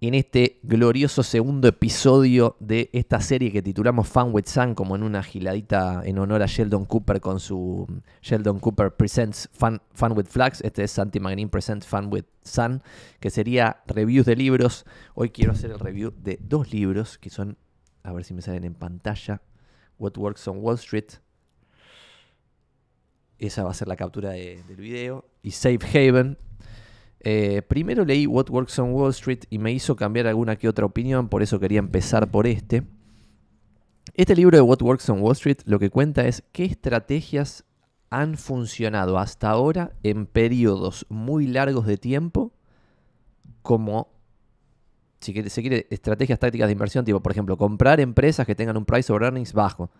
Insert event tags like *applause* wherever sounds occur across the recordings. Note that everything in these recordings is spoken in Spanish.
en este glorioso segundo episodio de esta serie que titulamos Fan with Sun, como en una giladita en honor a Sheldon Cooper con su mm, Sheldon Cooper Presents Fan, with Flags. Este es Santi Magnin Presents Fan with Sun, que sería reviews de libros. Hoy quiero hacer el review de dos libros que son, a ver si me salen en pantalla, What Works on Wall Street. Esa va a ser la captura del video. Y Safe Haven, eh, primero leí What Works on Wall Street y me hizo cambiar alguna que otra opinión, por eso quería empezar por este. Este libro de What Works on Wall Street lo que cuenta es qué estrategias han funcionado hasta ahora en periodos muy largos de tiempo como si se quiere estrategias tácticas de inversión, tipo por ejemplo comprar empresas que tengan un price over earnings bajo,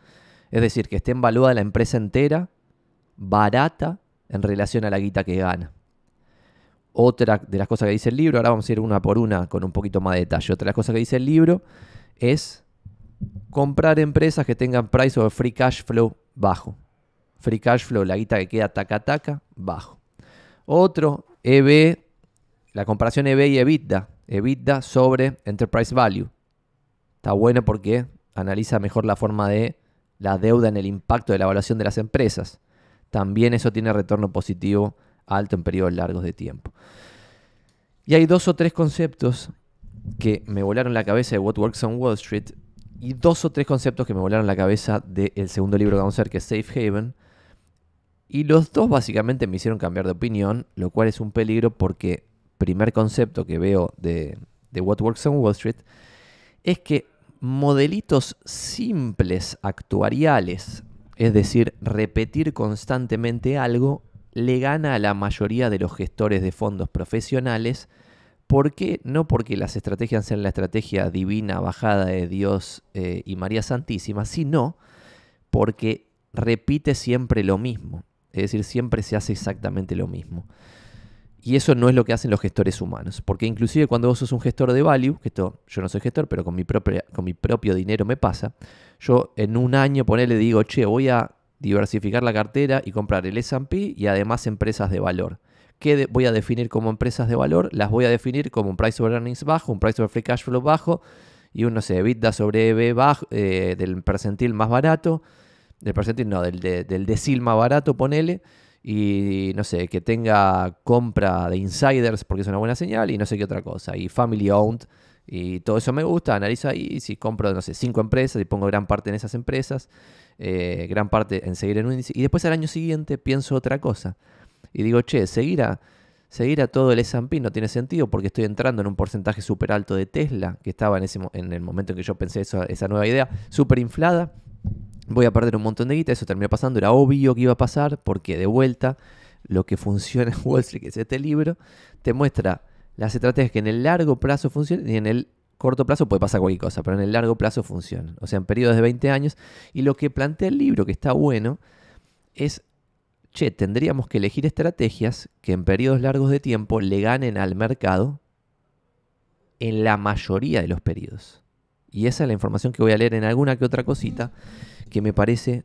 es decir, que esté evaluada la empresa entera barata en relación a la guita que gana. Otra de las cosas que dice el libro, ahora vamos a ir una por una con un poquito más de detalle. Otra de las cosas que dice el libro es comprar empresas que tengan price over free cash flow bajo. Free cash flow, la guita que queda taca taca, bajo. Otro, EB, la comparación EB y EBITDA. EBITDA sobre enterprise value. Está bueno porque analiza mejor la forma de la deuda en el impacto de la evaluación de las empresas. También eso tiene retorno positivo alto en periodos largos de tiempo. Y hay dos o tres conceptos que me volaron la cabeza de What Works on Wall Street y dos o tres conceptos que me volaron la cabeza del segundo libro que vamos a ver, que es Safe Haven. Y los dos básicamente me hicieron cambiar de opinión, lo cual es un peligro porque primer concepto que veo de, de What Works on Wall Street es que modelitos simples actuariales, es decir, repetir constantemente algo, le gana a la mayoría de los gestores de fondos profesionales. ¿Por qué? No porque las estrategias sean la estrategia divina bajada de Dios eh, y María Santísima, sino porque repite siempre lo mismo. Es decir, siempre se hace exactamente lo mismo. Y eso no es lo que hacen los gestores humanos. Porque inclusive cuando vos sos un gestor de value, que esto yo no soy gestor, pero con mi, propia, con mi propio dinero me pasa, yo en un año le digo, che, voy a diversificar la cartera y comprar el SP y además empresas de valor. ¿Qué voy a definir como empresas de valor? Las voy a definir como un price over earnings bajo, un price over free cash flow bajo y un, no sé, EBITDA sobre EB bajo, eh, del percentil más barato, del percentil no, del, de, del decil más barato, ponele, y no sé, que tenga compra de insiders porque es una buena señal y no sé qué otra cosa, y family owned, y todo eso me gusta, analizo ahí, si compro, no sé, cinco empresas y pongo gran parte en esas empresas, eh, gran parte en seguir en un índice. Y después al año siguiente pienso otra cosa. Y digo, che, seguir a, seguir a todo el S&P no tiene sentido porque estoy entrando en un porcentaje súper alto de Tesla, que estaba en, ese, en el momento en que yo pensé esa nueva idea, súper inflada. Voy a perder un montón de guita, eso terminó pasando, era obvio que iba a pasar porque de vuelta lo que funciona en Wall Street, que es este libro, te muestra las estrategias que en el largo plazo funcionan y en el corto plazo puede pasar cualquier cosa, pero en el largo plazo funciona. O sea, en periodos de 20 años. Y lo que plantea el libro, que está bueno, es, che, tendríamos que elegir estrategias que en periodos largos de tiempo le ganen al mercado en la mayoría de los periodos. Y esa es la información que voy a leer en alguna que otra cosita que me parece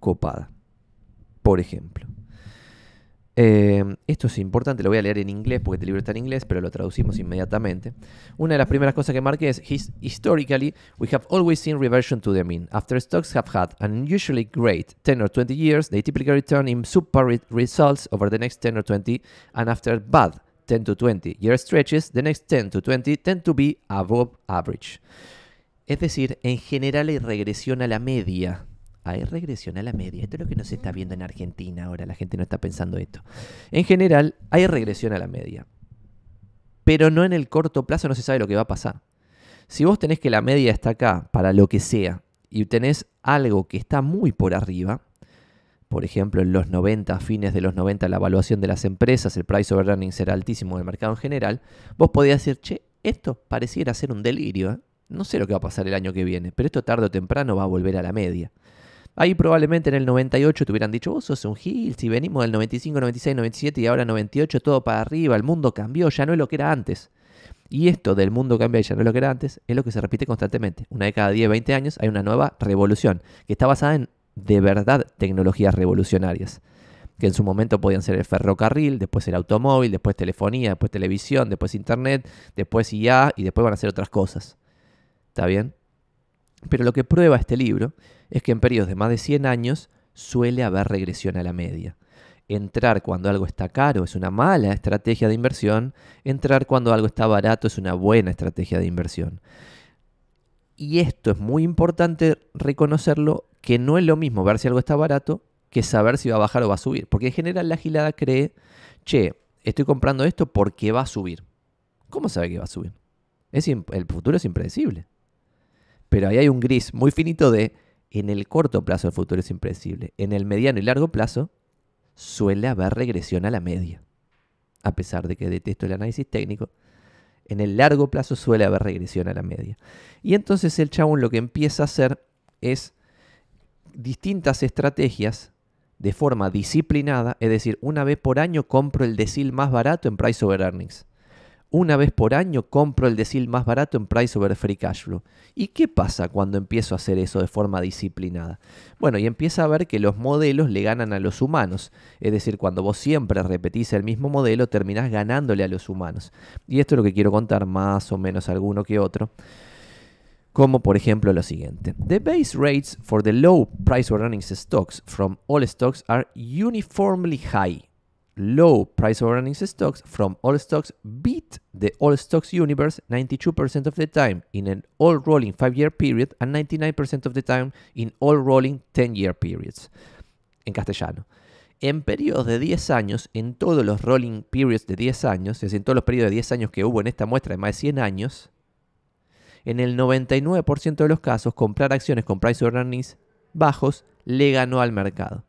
copada. Por ejemplo, Em, esto es importante, lo voy a leer en inglés porque este libro está en inglés, pero lo traducimos inmediatamente. Una de las primeras cosas que marqué es: Historically, we have always seen reversion to the mean. After stocks have had an unusually great 10 or 20 years, they typically return in super results over the next 10 or 20, and after bad 10 to 20 year stretches, the next 10 to 20 tend to be above average. Es decir, en general hay regresión a la media hay regresión a la media. Esto es lo que no se está viendo en Argentina ahora, la gente no está pensando esto. En general, hay regresión a la media. Pero no en el corto plazo no se sabe lo que va a pasar. Si vos tenés que la media está acá para lo que sea y tenés algo que está muy por arriba, por ejemplo, en los 90, fines de los 90, la evaluación de las empresas, el price of earnings era altísimo en el mercado en general, vos podías decir, che, esto pareciera ser un delirio, ¿eh? no sé lo que va a pasar el año que viene, pero esto tarde o temprano va a volver a la media. Ahí probablemente en el 98 te hubieran dicho, vos sos un Gil, si venimos del 95, 96, 97 y ahora 98, todo para arriba, el mundo cambió, ya no es lo que era antes. Y esto del mundo cambia y ya no es lo que era antes, es lo que se repite constantemente. Una de cada 10, 20 años hay una nueva revolución, que está basada en de verdad tecnologías revolucionarias. Que en su momento podían ser el ferrocarril, después el automóvil, después telefonía, después televisión, después internet, después IA y después van a ser otras cosas. ¿Está bien? Pero lo que prueba este libro es que en periodos de más de 100 años suele haber regresión a la media. Entrar cuando algo está caro es una mala estrategia de inversión, entrar cuando algo está barato es una buena estrategia de inversión. Y esto es muy importante reconocerlo, que no es lo mismo ver si algo está barato que saber si va a bajar o va a subir. Porque en general la gilada cree, che, estoy comprando esto porque va a subir. ¿Cómo sabe que va a subir? Es el futuro es impredecible. Pero ahí hay un gris muy finito de en el corto plazo el futuro es impredecible. En el mediano y largo plazo suele haber regresión a la media. A pesar de que detesto el análisis técnico, en el largo plazo suele haber regresión a la media. Y entonces el chabón lo que empieza a hacer es distintas estrategias de forma disciplinada, es decir, una vez por año compro el decil más barato en price over earnings. Una vez por año compro el decil más barato en price over free cash flow. ¿Y qué pasa cuando empiezo a hacer eso de forma disciplinada? Bueno, y empieza a ver que los modelos le ganan a los humanos. Es decir, cuando vos siempre repetís el mismo modelo, terminás ganándole a los humanos. Y esto es lo que quiero contar más o menos alguno que otro como por ejemplo lo siguiente. The base rates for the low price earnings stocks from all stocks are uniformly high low price of earnings stocks from all stocks beat the all stocks universe 92% of the time in an all rolling 5 year period and 99% of the time in all rolling 10 year periods. En castellano. En periodos de 10 años, en todos los rolling periods de 10 años, es en todos los periodos de 10 años que hubo en esta muestra de más de 100 años, en el 99% de los casos, comprar acciones con price of earnings bajos le ganó al mercado.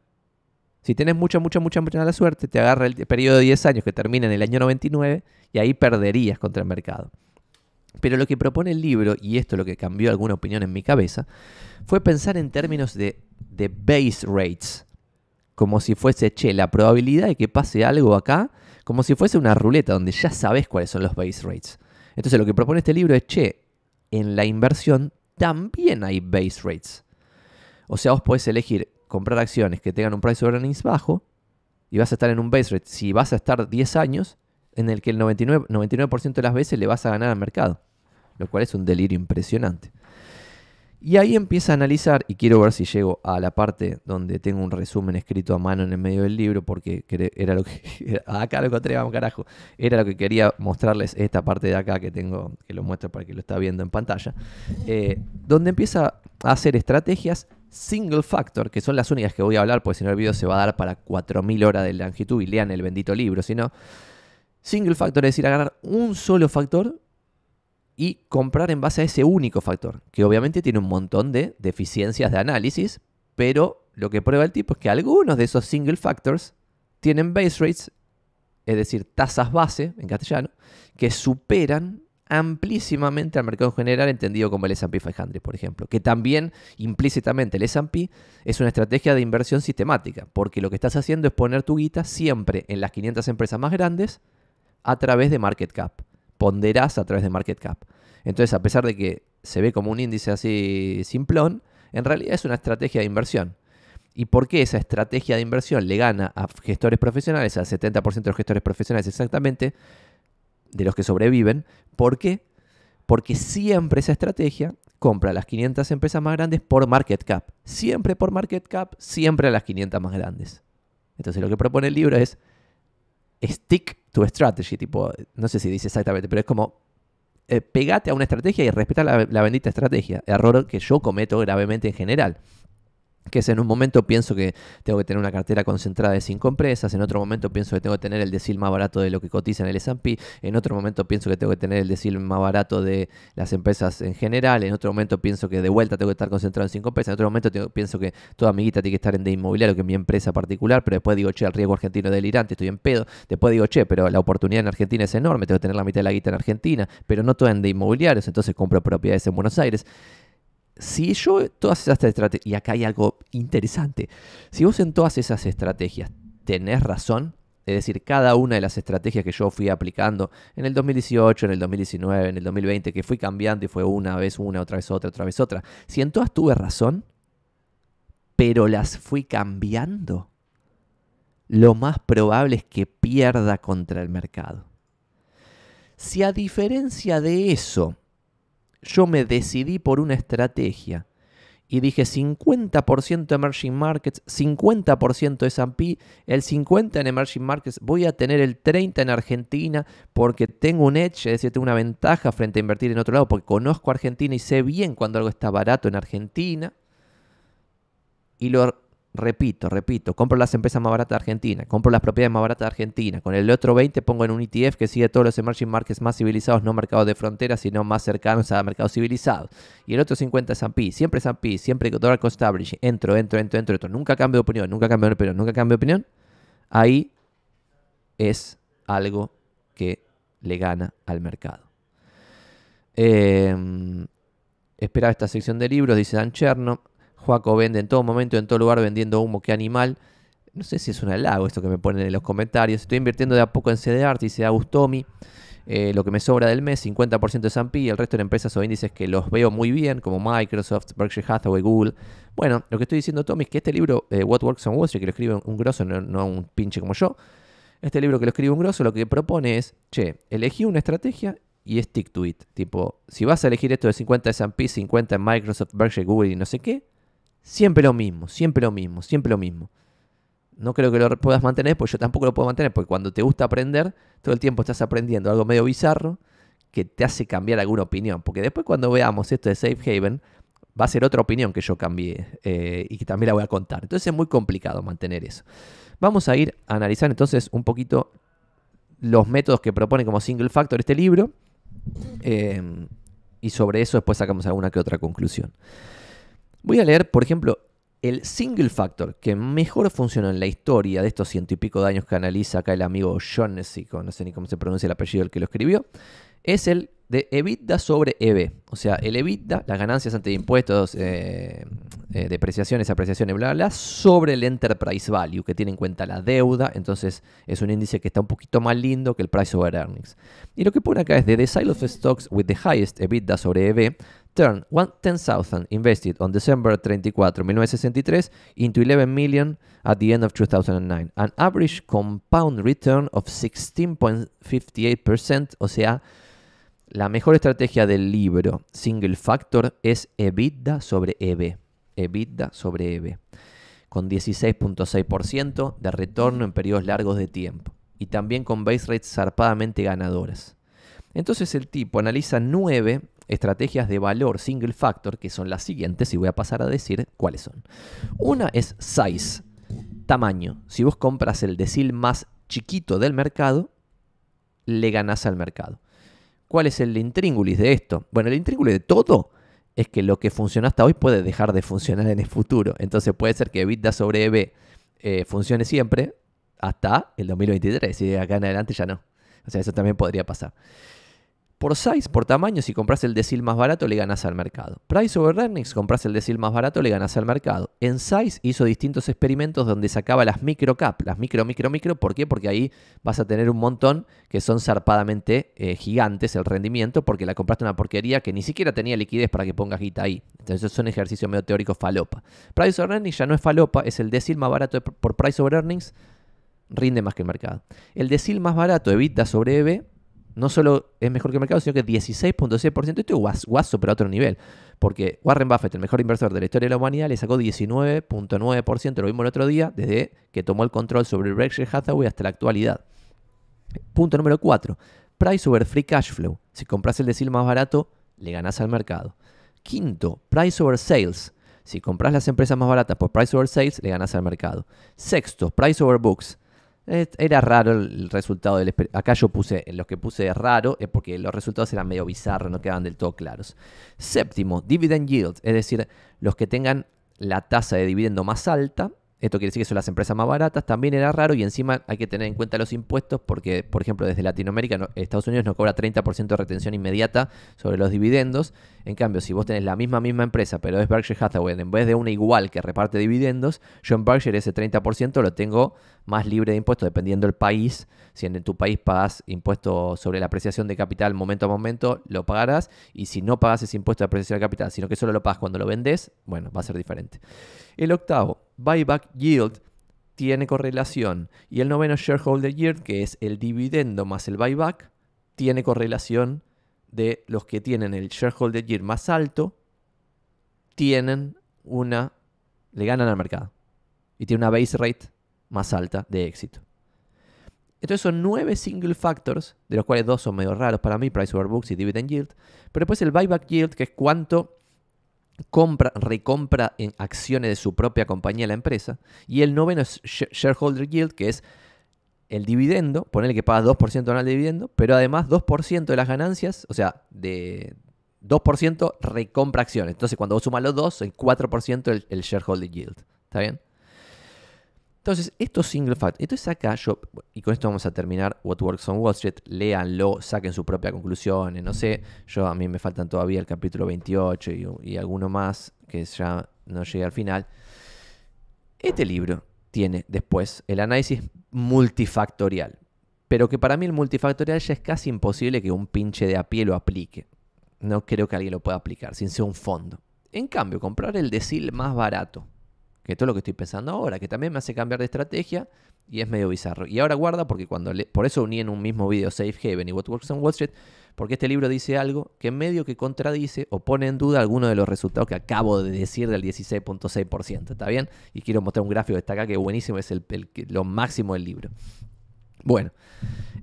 Si tienes mucha, mucha, mucha, mucha mala suerte, te agarra el periodo de 10 años que termina en el año 99 y ahí perderías contra el mercado. Pero lo que propone el libro, y esto es lo que cambió alguna opinión en mi cabeza, fue pensar en términos de, de base rates. Como si fuese, che, la probabilidad de que pase algo acá, como si fuese una ruleta donde ya sabes cuáles son los base rates. Entonces lo que propone este libro es, che, en la inversión también hay base rates. O sea, vos podés elegir comprar acciones que tengan un price earnings bajo y vas a estar en un base rate, si vas a estar 10 años, en el que el 99%, de las veces le vas a ganar al mercado, lo cual es un delirio impresionante. Y ahí empieza a analizar, y quiero ver si llego a la parte donde tengo un resumen escrito a mano en el medio del libro, porque era lo que. *laughs* Ah, acá lo encontré, vamos carajo. Era lo que quería mostrarles esta parte de acá que tengo, que lo muestro para que lo está viendo en pantalla. Eh, donde empieza a hacer estrategias single factor, que son las únicas que voy a hablar, porque si no el video se va a dar para 4.000 horas de longitud y lean el bendito libro, si no. Single factor es ir a ganar un solo factor y comprar en base a ese único factor, que obviamente tiene un montón de deficiencias de análisis, pero lo que prueba el tipo es que algunos de esos single factors tienen base rates, es decir, tasas base en castellano, que superan amplísimamente al mercado general, entendido como el S&P 500, por ejemplo, que también implícitamente el S&P es una estrategia de inversión sistemática, porque lo que estás haciendo es poner tu guita siempre en las 500 empresas más grandes a través de market cap. Ponderás a través de market cap. Entonces, a pesar de que se ve como un índice así simplón, en realidad es una estrategia de inversión. ¿Y por qué esa estrategia de inversión le gana a gestores profesionales, al 70% de los gestores profesionales exactamente? de los que sobreviven. ¿Por qué? Porque siempre esa estrategia compra las 500 empresas más grandes por market cap. Siempre por market cap, siempre a las 500 más grandes. Entonces lo que propone el libro es stick to strategy, tipo, no sé si dice exactamente, pero es como eh, pegate a una estrategia y respeta la, la bendita estrategia. Error que yo cometo gravemente en general que es en un momento pienso que tengo que tener una cartera concentrada de cinco empresas, en otro momento pienso que tengo que tener el decil más barato de lo que cotiza en el S&P, en otro momento pienso que tengo que tener el decil más barato de las empresas en general, en otro momento pienso que de vuelta tengo que estar concentrado en cinco empresas, en otro momento pienso que toda mi guita tiene que estar en de inmobiliario, que es mi empresa particular, pero después digo, che, el riesgo argentino es delirante, estoy en pedo, después digo, che, pero la oportunidad en Argentina es enorme, tengo que tener la mitad de la guita en Argentina, pero no toda en de inmobiliarios, entonces compro propiedades en Buenos Aires si yo todas esas estrategias, y acá hay algo interesante, si vos en todas esas estrategias tenés razón, es decir, cada una de las estrategias que yo fui aplicando en el 2018, en el 2019, en el 2020, que fui cambiando y fue una vez una, otra vez otra, otra vez otra, si en todas tuve razón, pero las fui cambiando, lo más probable es que pierda contra el mercado. Si a diferencia de eso, yo me decidí por una estrategia y dije 50% emerging markets, 50% S&P, el 50 en emerging markets, voy a tener el 30 en Argentina porque tengo un edge, es decir, tengo una ventaja frente a invertir en otro lado porque conozco Argentina y sé bien cuando algo está barato en Argentina. Y lo repito, repito, compro las empresas más baratas de Argentina, compro las propiedades más baratas de Argentina, con el otro 20 pongo en un ETF que sigue todos los emerging markets más civilizados, no mercados de frontera, sino más cercanos a mercados civilizados. Y el otro 50 es S&P, siempre S&P, siempre Dollar Cost entro, entro, entro, entro, entro, nunca cambio de opinión, nunca cambio de opinión, nunca cambio de opinión. Ahí es algo que le gana al mercado. Em, esperaba esta sección de libros, dice Dan Cherno. Juaco vende en todo momento, en todo lugar, vendiendo humo Qué animal. No sé si es un halago esto que me ponen en los comentarios. Estoy invirtiendo de a poco en CDArt y CDA Tommy. Eh, lo que me sobra del mes, 50% de S&P y el resto en empresas o índices que los veo muy bien, como Microsoft, Berkshire Hathaway, Google. Bueno, lo que estoy diciendo, Tommy, es que este libro, eh, What Works on Wall Street, que lo escribe un grosso, no, un pinche como yo, este libro que lo escribe un grosso, lo que propone es, che, elegí una estrategia y stick to it. Tipo, si vas a elegir esto de 50 S&P, 50 en Microsoft, Berkshire, Google y no sé qué, Siempre lo mismo, siempre lo mismo, siempre lo mismo. No creo que lo puedas mantener, pues yo tampoco lo puedo mantener, porque cuando te gusta aprender, todo el tiempo estás aprendiendo algo medio bizarro que te hace cambiar alguna opinión. Porque después cuando veamos esto de Safe Haven, va a ser otra opinión que yo cambié eh, y que también la voy a contar. Entonces es muy complicado mantener eso. Vamos a ir a analizar entonces un poquito los métodos que propone como single factor este libro. Eh, y sobre eso después sacamos alguna que otra conclusión. Voy a leer, por ejemplo, el single factor que mejor funcionó en la historia de estos ciento y pico de años que analiza acá el amigo John y no sé ni cómo se pronuncia el apellido del que lo escribió, es el de EBITDA sobre EB. O sea, el EBITDA, las ganancias ante impuestos, eh, eh, depreciaciones, apreciaciones, bla, bla, sobre el Enterprise Value, que tiene en cuenta la deuda. Entonces, es un índice que está un poquito más lindo que el Price over Earnings. Y lo que pone acá es: de The Sale of Stocks with the Highest EBITDA sobre EB turned 10,000 invested on December 34, 1963 into 11 million at the end of 2009, an average compound return of 16.58%, o sea, la mejor estrategia del libro, single factor, es EBITDA sobre EB, EBITDA sobre EB, con 16.6% de retorno en periodos largos de tiempo y también con base rates zarpadamente ganadoras. Entonces el tipo analiza 9% estrategias de valor single factor, que son las siguientes, y voy a pasar a decir cuáles son. Una es size, tamaño. Si vos compras el decil más chiquito del mercado, le ganás al mercado. ¿Cuál es el intríngulis de esto? Bueno, el intríngulis de todo es que lo que funciona hasta hoy puede dejar de funcionar en el futuro. Entonces puede ser que EBITDA sobre EB eh, funcione siempre hasta el 2023 y de acá en adelante ya no. O sea, eso también podría pasar por size, por tamaño, si compras el decil más barato le ganas al mercado. Price over earnings, compras el decil más barato le ganas al mercado. En size hizo distintos experimentos donde sacaba las micro cap, las micro, micro, micro. ¿Por qué? Porque ahí vas a tener un montón que son zarpadamente eh, gigantes el rendimiento porque la compraste una porquería que ni siquiera tenía liquidez para que pongas guita ahí. Entonces es un ejercicio medio teórico falopa. Price over earnings ya no es falopa, es el decil más barato por price over earnings rinde más que el mercado. El decil más barato, evita sobre EB, no solo es mejor que el mercado, sino que 16.6%. Esto es guaso, pero a otro nivel. Porque Warren Buffett, el mejor inversor de la historia de la humanidad, le sacó 19.9%, lo vimos el otro día, desde que tomó el control sobre el Berkshire Hathaway hasta la actualidad. Punto número 4. Price over free cash flow. Si compras el decir más barato, le ganás al mercado. Quinto, price over sales. Si compras las empresas más baratas por price over sales, le ganas al mercado. Sexto, price over books. Era raro el resultado del Acá yo puse, los que puse raro, es porque los resultados eran medio bizarros, no quedaban del todo claros. Séptimo, dividend yield, es decir, los que tengan la tasa de dividendo más alta esto quiere decir que son las empresas más baratas. También era raro y encima hay que tener en cuenta los impuestos porque, por ejemplo, desde Latinoamérica Estados Unidos no cobra 30% de retención inmediata sobre los dividendos. En cambio, si vos tenés la misma misma empresa, pero es Berkshire Hathaway, en vez de una igual que reparte dividendos, John en Berkshire ese 30% lo tengo más libre de impuestos dependiendo del país. Si en tu país pagás impuesto sobre la apreciación de capital momento a momento, lo pagarás. Y si no pagas ese impuesto de apreciación de capital, sino que solo lo pagas cuando lo vendes, bueno, va a ser diferente. El octavo, buyback yield, tiene correlación. Y el noveno, shareholder yield, que es el dividendo más el buyback, tiene correlación de los que tienen el shareholder yield más alto, tienen una, le ganan al mercado. Y tiene una base rate más alta de éxito. Entonces son nueve single factors, de los cuales dos son medio raros para mí, price over books y dividend yield. Pero después el buyback yield, que es cuánto compra, recompra en acciones de su propia compañía, la empresa. Y el noveno es shareholder yield, que es el dividendo, ponele que paga 2% anual de dividendo, pero además 2% de las ganancias, o sea, de 2% recompra acciones. Entonces, cuando vos sumas los dos, el 4% el shareholder yield. ¿Está bien? Entonces, estos single facts, entonces acá yo, y con esto vamos a terminar What Works on Wall Street, léanlo, saquen sus propias conclusiones, no sé, yo a mí me faltan todavía el capítulo 28 y, alguno más que ya no llegué al final. Este libro tiene después el análisis multifactorial, pero que para mí el multifactorial ya es casi imposible que un pinche de a pie lo aplique. No creo que alguien lo pueda aplicar sin ser un fondo. En cambio, comprar el decil más barato que todo lo que estoy pensando ahora, que también me hace cambiar de estrategia y es medio bizarro. Y ahora guarda porque cuando le, por eso uní en un mismo video Safe Haven y What Works on Wall Street, porque este libro dice algo que medio que contradice o pone en duda alguno de los resultados que acabo de decir del 16.6%, ¿está bien? Y quiero mostrar un gráfico que está acá que buenísimo, es lo máximo del libro. Bueno,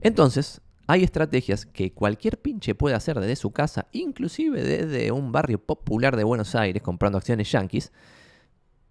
entonces hay estrategias que cualquier pinche puede hacer desde su casa, inclusive desde un barrio popular de Buenos Aires comprando acciones yankees,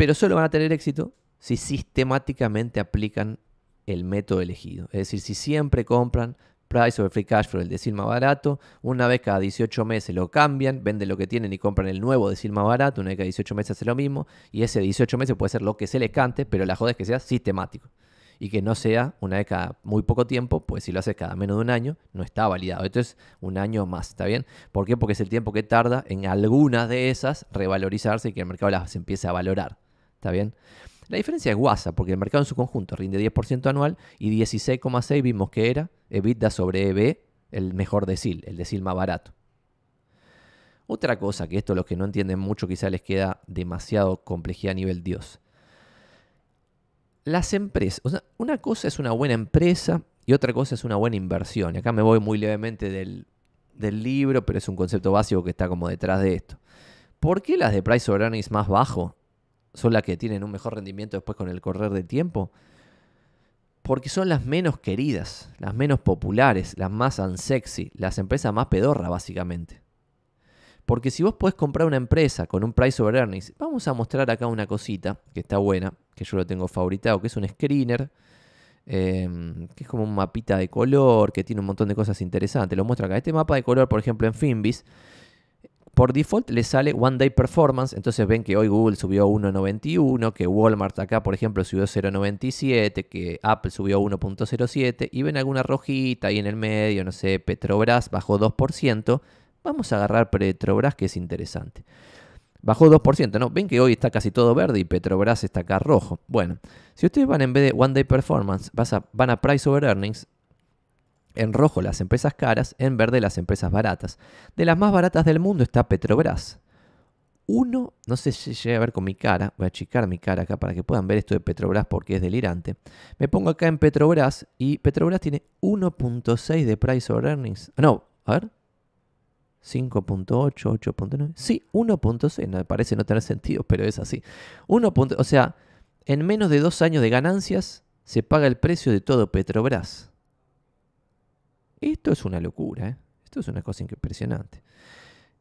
pero solo van a tener éxito si sistemáticamente aplican el método elegido. Es decir, si siempre compran price sobre free cash flow, el decir más barato, una vez cada 18 meses lo cambian, venden lo que tienen y compran el nuevo decir más barato, una vez cada 18 meses hace lo mismo, y ese 18 meses puede ser lo que se les cante, pero la joda es que sea sistemático. Y que no sea una vez cada muy poco tiempo, pues si lo haces cada menos de un año, no está validado. Esto es un año más, ¿está bien? ¿Por qué? Porque es el tiempo que tarda en algunas de esas revalorizarse y que el mercado las empiece a valorar. ¿Está bien? La diferencia es guasa, porque el mercado en su conjunto rinde 10% anual y 16,6 vimos que era EBITDA sobre EB, el mejor decil, el decil más barato. Otra cosa que esto los que no entienden mucho quizá les queda demasiado complejidad a nivel Dios. Las empresas, una cosa es una buena empresa y otra cosa es una buena inversión. acá me voy muy levemente del, libro, pero es un concepto básico que está como detrás de esto. ¿Por qué las de price earnings más bajo son las que tienen un mejor rendimiento después con el correr del tiempo? Porque son las menos queridas, las menos populares, las más unsexy, las empresas más pedorra, básicamente. Porque si vos podés comprar una empresa con un price over earnings, vamos a mostrar acá una cosita que está buena, que yo lo tengo favoritado, que es un screener, em, que es como un mapita de color, que tiene un montón de cosas interesantes. Lo muestro acá. Este mapa de color, por ejemplo, en Finbis, por default le sale One Day Performance, entonces ven que hoy Google subió 1.91, que Walmart acá por ejemplo subió 0.97, que Apple subió 1.07 y ven alguna rojita ahí en el medio, no sé, Petrobras bajó 2%, vamos a agarrar Petrobras que es interesante. Bajó 2%, ¿no? Ven que hoy está casi todo verde y Petrobras está acá rojo. Bueno, si ustedes van en vez de One Day Performance, van a Price Over Earnings, en rojo las empresas caras, en verde las empresas baratas. De las más baratas del mundo está Petrobras. Uno, no sé si llega a ver con mi cara, voy a achicar mi cara acá para que puedan ver esto de Petrobras porque es delirante. Me pongo acá en Petrobras y Petrobras tiene 1.6 de price over earnings. Ah, no, a ver. 5.8, 8.9. Sí, 1.6. No, parece no tener sentido, pero es así. 1. O sea, en menos de dos años de ganancias se paga el precio de todo Petrobras. Esto es una locura, ¿eh? Esto es una cosa impresionante.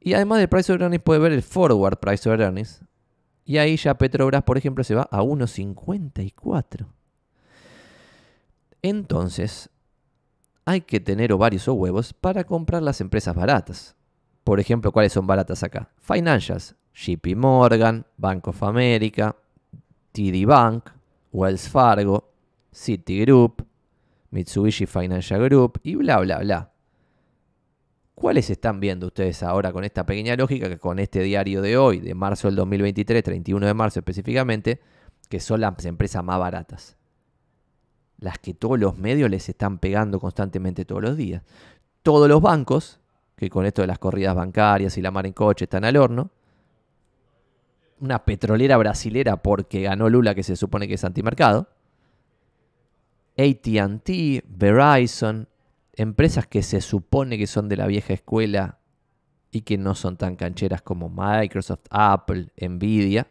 Y además del price of earnings puede ver el forward price of earnings. Y ahí ya Petrobras, por ejemplo, se va a 1.54. Entonces, hay que tener ovarios o huevos para comprar las empresas baratas. Por ejemplo, ¿cuáles son baratas acá? Financials, JP Morgan, Bank of America, TD Bank, Wells Fargo, Citigroup, Mitsubishi Financial Group y bla, bla, bla. ¿Cuáles están viendo ustedes ahora con esta pequeña lógica que con este diario de hoy, de marzo del 2023, 31 de marzo específicamente, que son las empresas más baratas? Las que todos los medios les están pegando constantemente todos los días. Todos los bancos, que con esto de las corridas bancarias y la mar en coche están al horno. Una petrolera brasilera porque ganó Lula, que se supone que es antimercado ATT, Verizon, empresas que se supone que son de la vieja escuela y que no son tan cancheras como Microsoft, Apple, Nvidia.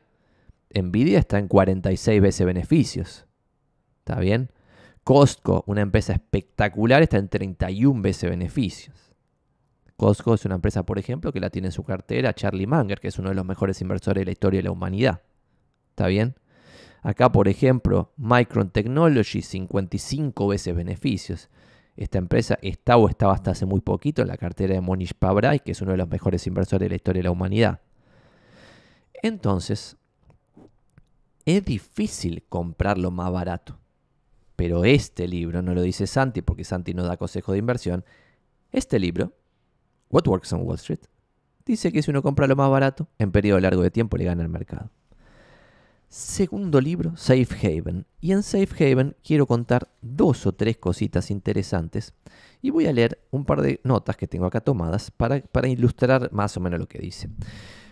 Nvidia está en 46 veces beneficios. ¿Está bien? Costco, una empresa espectacular, está en 31 veces beneficios. Costco es una empresa, por ejemplo, que la tiene en su cartera Charlie Munger, que es uno de los mejores inversores de la historia de la humanidad. ¿Está bien? Acá, por ejemplo, Micron Technology, 55 veces beneficios. Esta empresa está o estaba hasta hace muy poquito en la cartera de Monish Pabrai, que es uno de los mejores inversores de la historia de la humanidad. Entonces, es difícil comprar lo más barato. Pero este libro, no lo dice Santi porque Santi no da consejo de inversión, este libro, What Works on Wall Street, dice que si uno compra lo más barato, en periodo largo de tiempo le gana el mercado segundo libro, Safe Haven. Y en Safe Haven quiero contar dos o tres cositas interesantes y voy a leer un par de notas que tengo acá tomadas para, ilustrar más o menos lo que dice.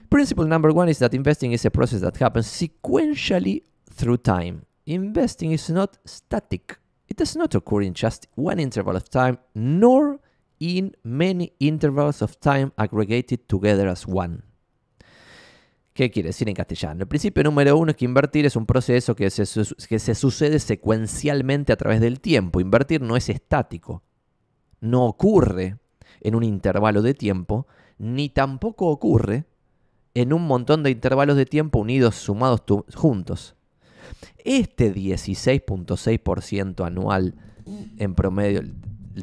Principle number one is that investing is a process that happens sequentially through time. Investing is not static. It does not occur in just one interval of time, nor in many intervals of time aggregated together as one. ¿Qué quiere decir en castellano? El principio número uno es que invertir es un proceso que se, que se sucede secuencialmente a través del tiempo. Invertir no es estático, no ocurre en un intervalo de tiempo, ni tampoco ocurre en un montón de intervalos de tiempo unidos, sumados juntos. Este 16.6% anual en promedio, el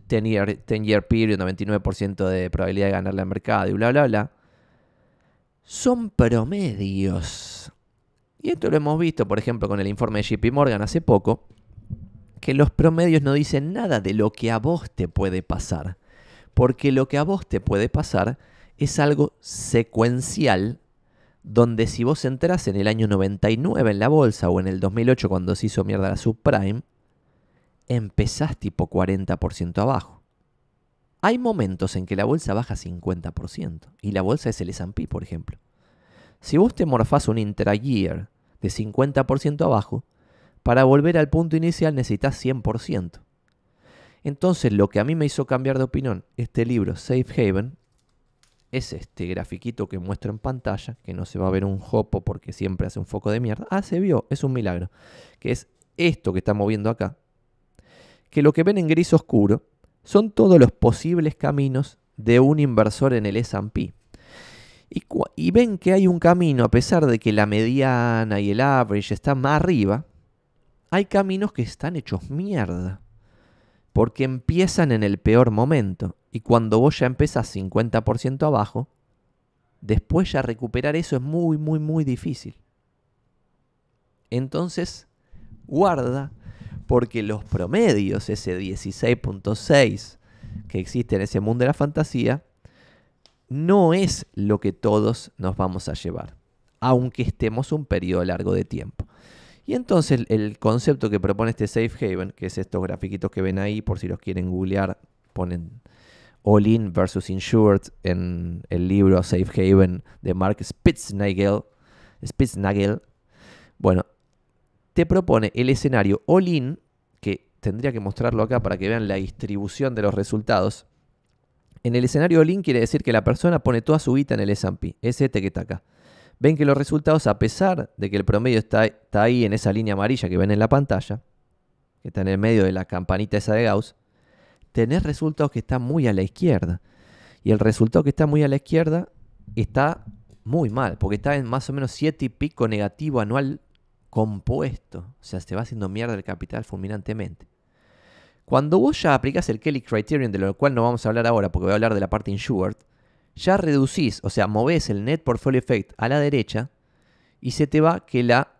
10-year period, 99% de probabilidad de ganar la mercado y bla, bla, bla, son promedios. Y esto lo hemos visto, por ejemplo, con el informe de JP Morgan hace poco, que los promedios no dicen nada de lo que a vos te puede pasar. Porque lo que a vos te puede pasar es algo secuencial, donde si vos entras en el año 99 en la bolsa o en el 2008 cuando se hizo mierda la subprime, empezás tipo 40% abajo. Hay momentos en que la bolsa baja 50% y la bolsa es el S&P, por ejemplo. Si vos te morfás un intra-year de 50% abajo, para volver al punto inicial necesitas 100%. Entonces, lo que a mí me hizo cambiar de opinión este libro, Safe Haven, es este grafiquito que muestro en pantalla, que no se va a ver un jopo porque siempre hace un foco de mierda. Ah, se vio, es un milagro. Que es esto que estamos viendo acá. Que lo que ven en gris oscuro son todos los posibles caminos de un inversor en el S&P y, ven que hay un camino, a pesar de que la mediana y el average están más arriba, hay caminos que están hechos mierda. Porque empiezan en el peor momento. Y cuando vos ya empezás 50% abajo, después ya recuperar eso es muy, muy, muy difícil. Entonces, guarda, porque los promedios, ese 16.6 que existe en ese mundo de la fantasía, no es lo que todos nos vamos a llevar, aunque estemos un periodo largo de tiempo. Y entonces el concepto que propone este Safe Haven, que es estos grafiquitos que ven ahí, por si los quieren googlear, ponen All In versus Insured en el libro Safe Haven de Mark Spitznagel. Spitznagel. Bueno, te propone el escenario All In, que tendría que mostrarlo acá para que vean la distribución de los resultados. En el escenario Olin quiere decir que la persona pone toda su vida en el S&P, ese este acá. Ven que los resultados, a pesar de que el promedio está, está ahí en esa línea amarilla que ven en la pantalla, que está en el medio de la campanita esa de Gauss, tenés resultados que están muy a la izquierda. Y el resultado que está muy a la izquierda está muy mal, porque está en más o menos 7 y pico negativo anual compuesto. O sea, se va haciendo mierda el capital fulminantemente. Cuando vos ya aplicás el Kelly Criterion, de lo cual no vamos a hablar ahora porque voy a hablar de la parte insured, ya reducís, o sea, movés el Net Portfolio Effect a la derecha y se te va que la...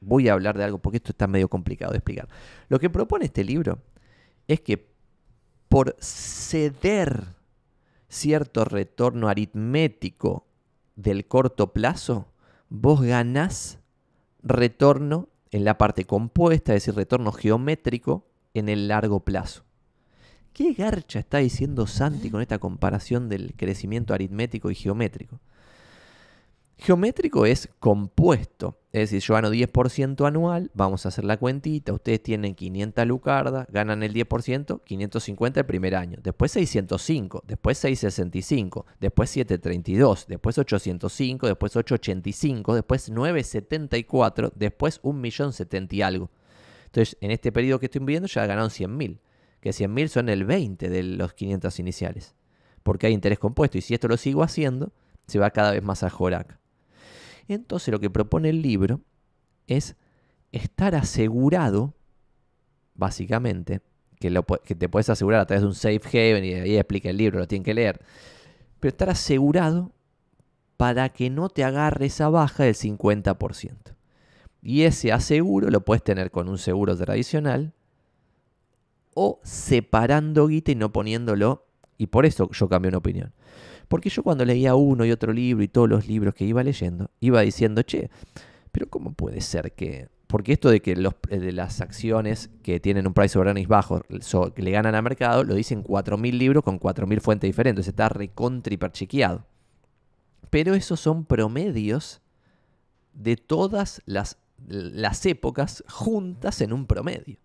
Voy a hablar de algo porque esto está medio complicado de explicar. Lo que propone este libro es que por ceder cierto retorno aritmético del corto plazo, vos ganás retorno en la parte compuesta, es decir, retorno geométrico en el largo plazo. ¿Qué garcha está diciendo Santi con esta comparación del crecimiento aritmético y geométrico? Geométrico es compuesto, es decir, yo gano 10% anual, vamos a hacer la cuentita, ustedes tienen 500 lucardas, ganan el 10%, 550 el primer año, después 605, después 665, después 732, después 805, después 885, después 974, después 1.070 y algo. Entonces, en este periodo que estoy viviendo, ya ganaron 100.000, que 100.000 son el 20 de los 500 iniciales, porque hay interés compuesto y si esto lo sigo haciendo, se va cada vez más a Jorak. Entonces, lo que propone el libro es estar asegurado, básicamente, que, que te puedes asegurar a través de un safe haven, y ahí explica el libro, lo tienen que leer, pero estar asegurado para que no te agarre esa baja del 50%. Y ese aseguro lo puedes tener con un seguro tradicional o separando guita y no poniéndolo. Y por eso yo cambié una opinión. Porque yo cuando leía uno y otro libro y todos los libros que iba leyendo, iba diciendo, che, pero ¿cómo puede ser que porque esto de que eh, de las acciones que tienen un price of earnings bajo que le ganan al mercado, lo dicen 4.000 libros con 4.000 fuentes diferentes. Está recontra Pero esos son promedios de todas las las épocas juntas en un promedio.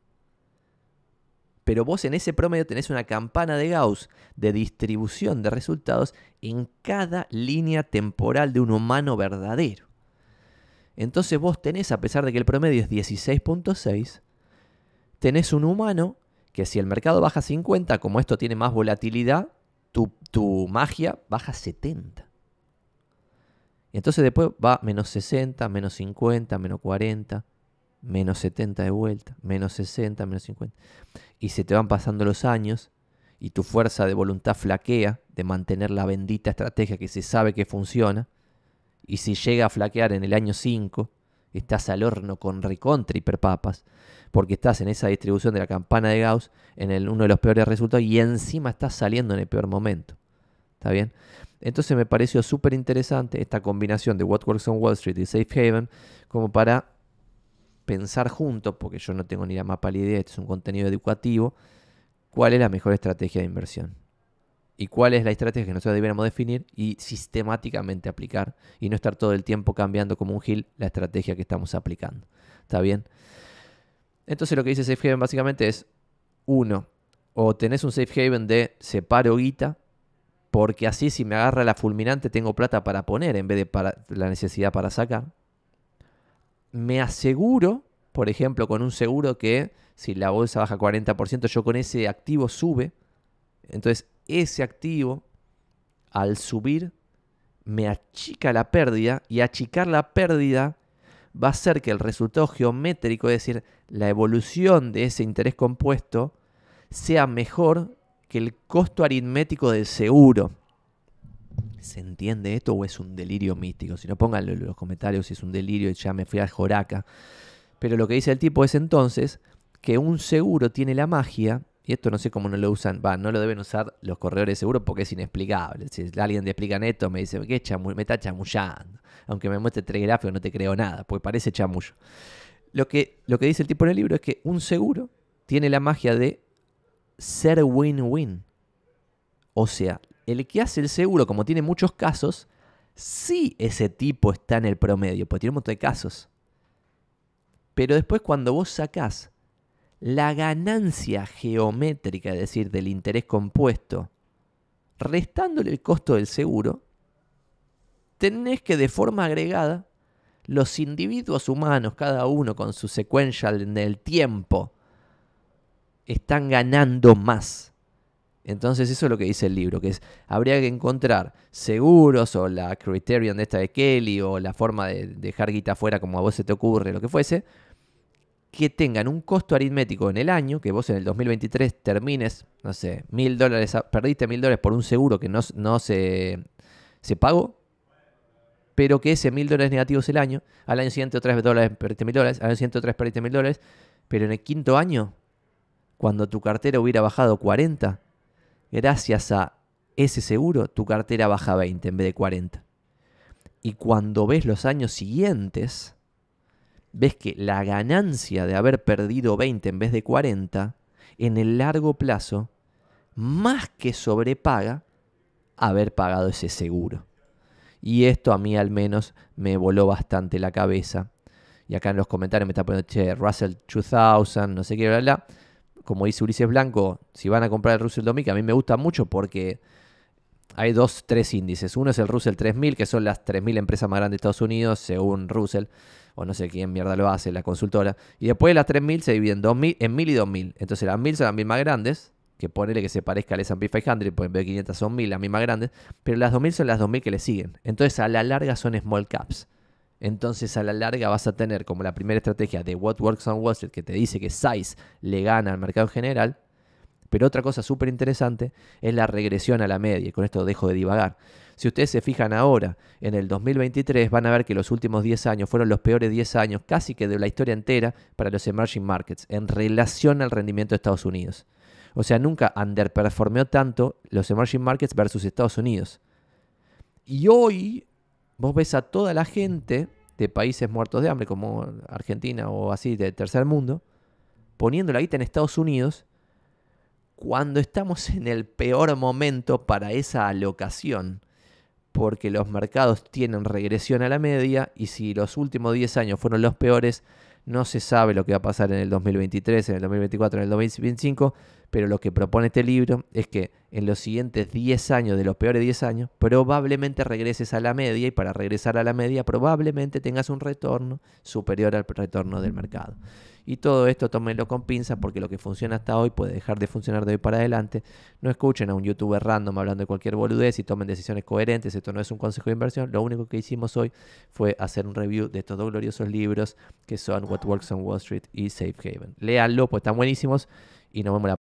Pero vos en ese promedio tenés una campana de Gauss de distribución de resultados en cada línea temporal de un humano verdadero. Entonces vos tenés, a pesar de que el promedio es 16.6, tenés un humano que si el mercado baja 50, como esto tiene más volatilidad, tu, tu magia baja 70. Y entonces después va menos 60, menos 50, menos 40, menos 70 de vuelta, menos 60, menos 50. Y se te van pasando los años y tu fuerza de voluntad flaquea de mantener la bendita estrategia que se sabe que funciona. Y si llega a flaquear en el año 5, estás al horno con recontra papas porque estás en esa distribución de la campana de Gauss, en uno de los peores resultados, y encima estás saliendo en el peor momento. ¿Está bien? Entonces me pareció súper interesante esta combinación de What Works on Wall Street y Safe Haven como para pensar juntos, porque yo no tengo ni la más pálida idea, esto es un contenido educativo, cuál es la mejor estrategia de inversión y cuál es la estrategia que nosotros debiéramos definir y sistemáticamente aplicar y no estar todo el tiempo cambiando como un gil la estrategia que estamos aplicando. ¿Está bien? Entonces lo que dice Safe Haven básicamente es, uno, o tenés un Safe Haven de separo guita porque así si me agarra la fulminante tengo plata para poner en vez de para la necesidad para sacar. Me aseguro, por ejemplo, con un seguro que si la bolsa baja 40%, yo con ese activo sube. Entonces, ese activo, al subir, me achica la pérdida y achicar la pérdida va a hacer que el resultado geométrico, es decir, la evolución de ese interés compuesto, sea mejor que el costo aritmético del seguro. ¿Se entiende esto o es un delirio místico? Si no, pónganlo en los comentarios si es un delirio y ya me fui a Joraca. Pero lo que dice el tipo es entonces que un seguro tiene la magia, y esto no sé cómo no lo usan, va, no lo deben usar los corredores de seguro porque es inexplicable. Si alguien te explica esto, me dice, ¿qué me está chamullando? Aunque me muestre tres gráficos, no te creo nada, porque parece chamullo. Lo que, lo que dice el tipo en el libro es que un seguro tiene la magia de ser win-win. O sea, el que hace el seguro, como tiene muchos casos, sí ese tipo está en el promedio, porque tiene un montón de casos. Pero después cuando vos sacás la ganancia geométrica, es decir, del interés compuesto, restándole el costo del seguro, tenés que de forma agregada los individuos humanos, cada uno con su secuencia en el tiempo, están ganando más. Entonces eso es lo que dice el libro, que es, habría que encontrar seguros o la criterion de esta de Kelly o la forma de dejar guita afuera como a vos se te ocurre, lo que fuese, que tengan un costo aritmético en el año, que vos en el 2023 termines, no sé, mil dólares, perdiste mil dólares por un seguro que no, se, se pagó, pero que ese mil dólares negativos el año, al año siguiente dólares, perdiste mil dólares, al año siguiente perdiste mil dólares, pero en el quinto año cuando tu cartera hubiera bajado 40, gracias a ese seguro, tu cartera baja 20 en vez de 40. Y cuando ves los años siguientes, ves que la ganancia de haber perdido 20 en vez de 40, en el largo plazo, más que sobrepaga haber pagado ese seguro. Y esto a mí al menos me voló bastante la cabeza. Y acá en los comentarios me está poniendo, che, Russell 2000, no sé qué, bla, bla. bla como dice Ulises Blanco, si van a comprar el Russell 2000, que a mí me gusta mucho porque hay dos, tres índices. Uno es el Russell 3000, que son las 3000 empresas más grandes de Estados Unidos, según Russell, o no sé quién mierda lo hace, la consultora. Y después de las 3000 se dividen en 1000 y 2000. Entonces las 1000 son las más grandes, que ponele que se parezca al S&P 500, porque en vez 500 son 1000, las mismas grandes, pero las 2000 son las 2000 que le siguen. Entonces a la larga son small caps. Entonces a la larga vas a tener como la primera estrategia de What Works on Wall Street que te dice que size le gana al mercado en general. Pero otra cosa súper interesante es la regresión a la media. Y con esto dejo de divagar. Si ustedes se fijan ahora, en el 2023 van a ver que los últimos 10 años fueron los peores 10 años casi que de la historia entera para los emerging markets en relación al rendimiento de Estados Unidos. O sea, nunca underperformeó tanto los emerging markets versus Estados Unidos. Y hoy vos ves a toda la gente de países muertos de hambre, como Argentina o así, de tercer mundo, poniendo la guita en Estados Unidos, cuando estamos en el peor momento para esa alocación, porque los mercados tienen regresión a la media y si los últimos 10 años fueron los peores, no se sabe lo que va a pasar en el 2023, en el 2024, en el 2025, pero lo que propone este libro es que en los siguientes 10 años, de los peores 10 años, probablemente regreses a la media y para regresar a la media probablemente tengas un retorno superior al retorno del mercado. Y todo esto tómenlo con pinza porque lo que funciona hasta hoy puede dejar de funcionar de hoy para adelante. No escuchen a un youtuber random hablando de cualquier boludez y tomen decisiones coherentes. Esto no es un consejo de inversión. Lo único que hicimos hoy fue hacer un review de estos dos gloriosos libros que son What Works on Wall Street y Safe Haven. Leanlo, pues están buenísimos y nos vemos la